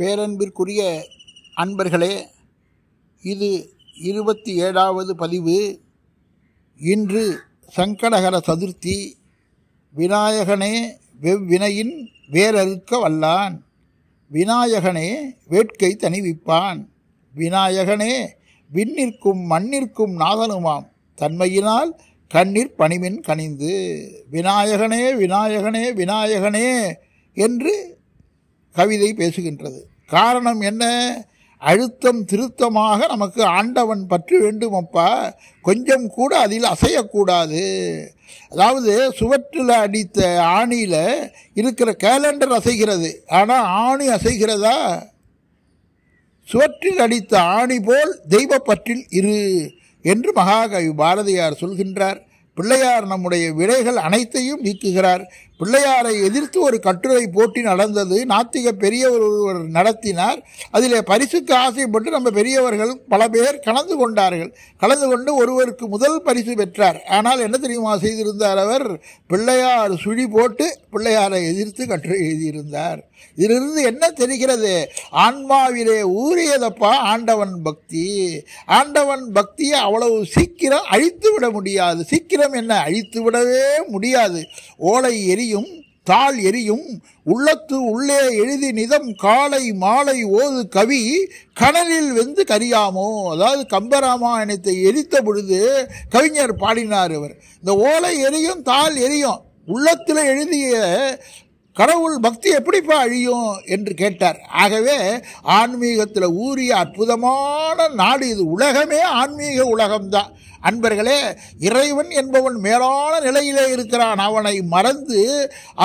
பேரன்பிற்குரிய அன்பர்களே இது இருபத்தி ஏழாவது பதிவு இன்று சங்கடகர சதுர்த்தி விநாயகனே வெவ்வினையின் வேறறுக்க வல்லான் விநாயகனே வேட்கை தணிவிப்பான் விநாயகனே விண்ணிற்கும் மண்ணிற்கும் நாதனுமாம் தன்மையினால் கண்ணீர் பணிமின் கனிந்து விநாயகனே விநாயகனே விநாயகனே என்று கவிதை பேசுகின்றது காரணம் என்ன அழுத்தம் திருத்தமாக நமக்கு ஆண்டவன் பற்று வேண்டும் அப்பா கொஞ்சம் கூட அதில் அசையக்கூடாது அதாவது சுவற்றில் அடித்த ஆணியில் இருக்கிற கேலண்டர் அசைகிறது ஆனால் ஆணி அசைகிறதா சுவற்றில் அடித்த ஆணி போல் தெய்வ பற்றில் இரு என்று மகாகவி பாரதியார் சொல்கின்றார் பிள்ளையார் நம்முடைய விடைகள் அனைத்தையும் நீக்குகிறார் பிள்ளையாரை எதிர்த்து ஒரு கட்டுரை போட்டி நடந்தது நாத்திக பெரியவர் ஒருவர் நடத்தினார் அதில் பரிசுக்கு ஆசைப்பட்டு நம்ம பெரியவர்கள் பல பேர் கலந்து கொண்டார்கள் கலந்து கொண்டு ஒருவருக்கு முதல் பரிசு பெற்றார் ஆனால் என்ன தெரியுமா செய்திருந்தார் அவர் பிள்ளையார் சுழி போட்டு பிள்ளையாரை எதிர்த்து கட்டுரை எழுதியிருந்தார் இதிலிருந்து என்ன தெரிகிறது ஆன்மாவிலே ஊறியதப்பா ஆண்டவன் பக்தி ஆண்டவன் பக்தியை அவ்வளவு சீக்கிரம் அழித்து விட முடியாது சீக்கிரம் என்ன அழித்து விடவே முடியாது ஓலை எரி எரியும் தாள் எரியும் உள்ளத்து உள்ளே எழுதி நிதம் காலை மாலை ஓது கவி கனலில் வெந்து கரியாமோ அதாவது கம்பராமாயணத்தை எரித்த பொழுது கவிஞர் பாடினார் இவர் இந்த ஓலை எரியும் தாள் எரியும் உள்ளத்தில் எழுதிய கடவுள் பக்தி எப்படிப்பா அழியும் என்று கேட்டார் ஆகவே ஆன்மீகத்தில் ஊறிய அற்புதமான நாடு இது உலகமே ஆன்மீக உலகம்தான் அன்பர்களே இறைவன் என்பவன் மேலான நிலையிலே இருக்கிறான் அவனை மறந்து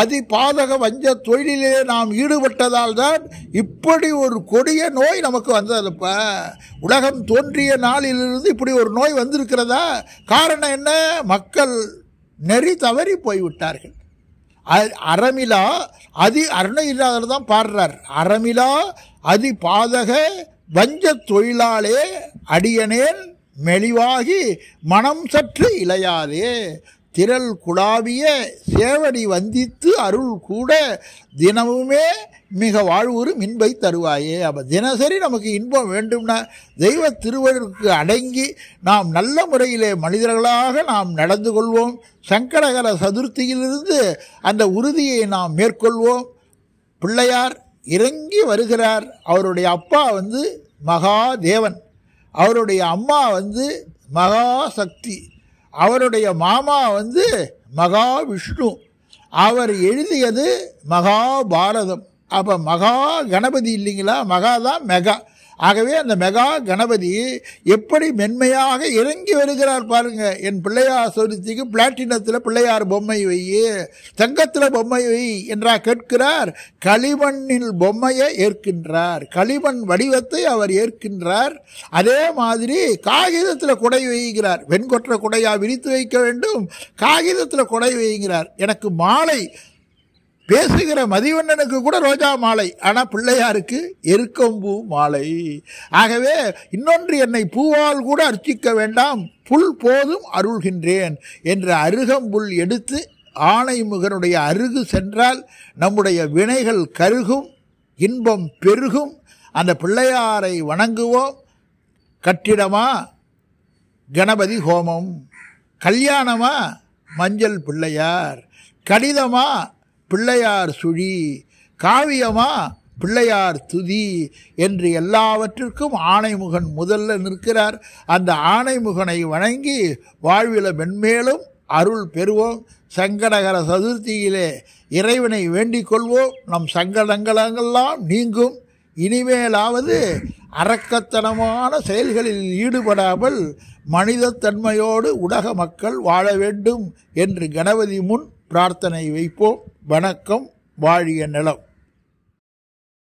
அதி பாதக வஞ்ச தொழிலிலே நாம் ஈடுபட்டதால் தான் இப்படி ஒரு கொடிய நோய் நமக்கு வந்ததுப்ப உலகம் தோன்றிய நாளிலிருந்து இப்படி ஒரு நோய் வந்திருக்கிறதா காரணம் என்ன மக்கள் நெறி தவறி போய்விட்டார்கள் அறமிலா அதி அருணை இல்லாதவர் தான் பாடுறார் அறமிலா அதி பாதக வஞ்ச தொழிலாளே அடியனேன் மெளிவாகி மனம் சற்று இளையாதே திரள் குழாவிய சேவடி வந்தித்து அருள் கூட தினமுமே மிக வாழ்வுறு மின்பை தருவாயே அப்போ தினசரி நமக்கு இன்பம் வேண்டும்னா தெய்வ திருவருக்கு அடங்கி நாம் நல்ல முறையிலே மனிதர்களாக நாம் நடந்து கொள்வோம் சங்கடகர சதுர்த்தியிலிருந்து அந்த உறுதியை நாம் மேற்கொள்வோம் பிள்ளையார் இறங்கி வருகிறார் அவருடைய அப்பா வந்து மகாதேவன் அவருடைய அம்மா வந்து மகாசக்தி அவருடைய மாமா வந்து மகாவிஷ்ணு அவர் எழுதியது மகாபாரதம் அப்போ மகா கணபதி இல்லைங்களா மகா தான் மெகா ஆகவே அந்த மெகா கணபதி எப்படி மென்மையாக இறங்கி வருகிறார் பாருங்க என் பிள்ளையார் சதுர்த்திக்கு பிளாட்டினத்தில் பிள்ளையார் பொம்மை வை தங்கத்தில் பொம்மை வை என்றா கேட்கிறார் களிமண்ணில் பொம்மையை ஏற்கின்றார் களிமண் வடிவத்தை அவர் ஏற்கின்றார் அதே மாதிரி காகிதத்தில் குடை வைகிறார் வெண்கொற்ற குடையா விரித்து வைக்க வேண்டும் காகிதத்தில் குடை வைகிறார் எனக்கு மாலை பேசுகிற மதிவண்ணனுக்கு கூட ரோஜா மாலை ஆனால் பிள்ளையாருக்கு எருக்கம்பூ மாலை ஆகவே இன்னொன்று என்னை பூவால் கூட அர்ச்சிக்க வேண்டாம் புல் போதும் அருள்கின்றேன் என்ற அருகம்புல் எடுத்து முகனுடைய அருகு சென்றால் நம்முடைய வினைகள் கருகும் இன்பம் பெருகும் அந்த பிள்ளையாரை வணங்குவோம் கட்டிடமா கணபதி ஹோமம் கல்யாணமா மஞ்சள் பிள்ளையார் கடிதமா பிள்ளையார் சுழி காவியமா பிள்ளையார் துதி என்று எல்லாவற்றிற்கும் ஆணைமுகன் முதல்ல நிற்கிறார் அந்த ஆணைமுகனை வணங்கி வாழ்வில மென்மேலும் அருள் பெறுவோம் சங்கடகர சதுர்த்தியிலே இறைவனை வேண்டிக் கொள்வோம் நம் சங்கடங்களெல்லாம் நீங்கும் இனிமேலாவது அரக்கத்தனமான செயல்களில் ஈடுபடாமல் மனிதத்தன்மையோடு உலக மக்கள் வாழ வேண்டும் என்று கணபதி முன் பிரார்த்தனை வைப்போம் வணக்கம் வாழிய நிலம்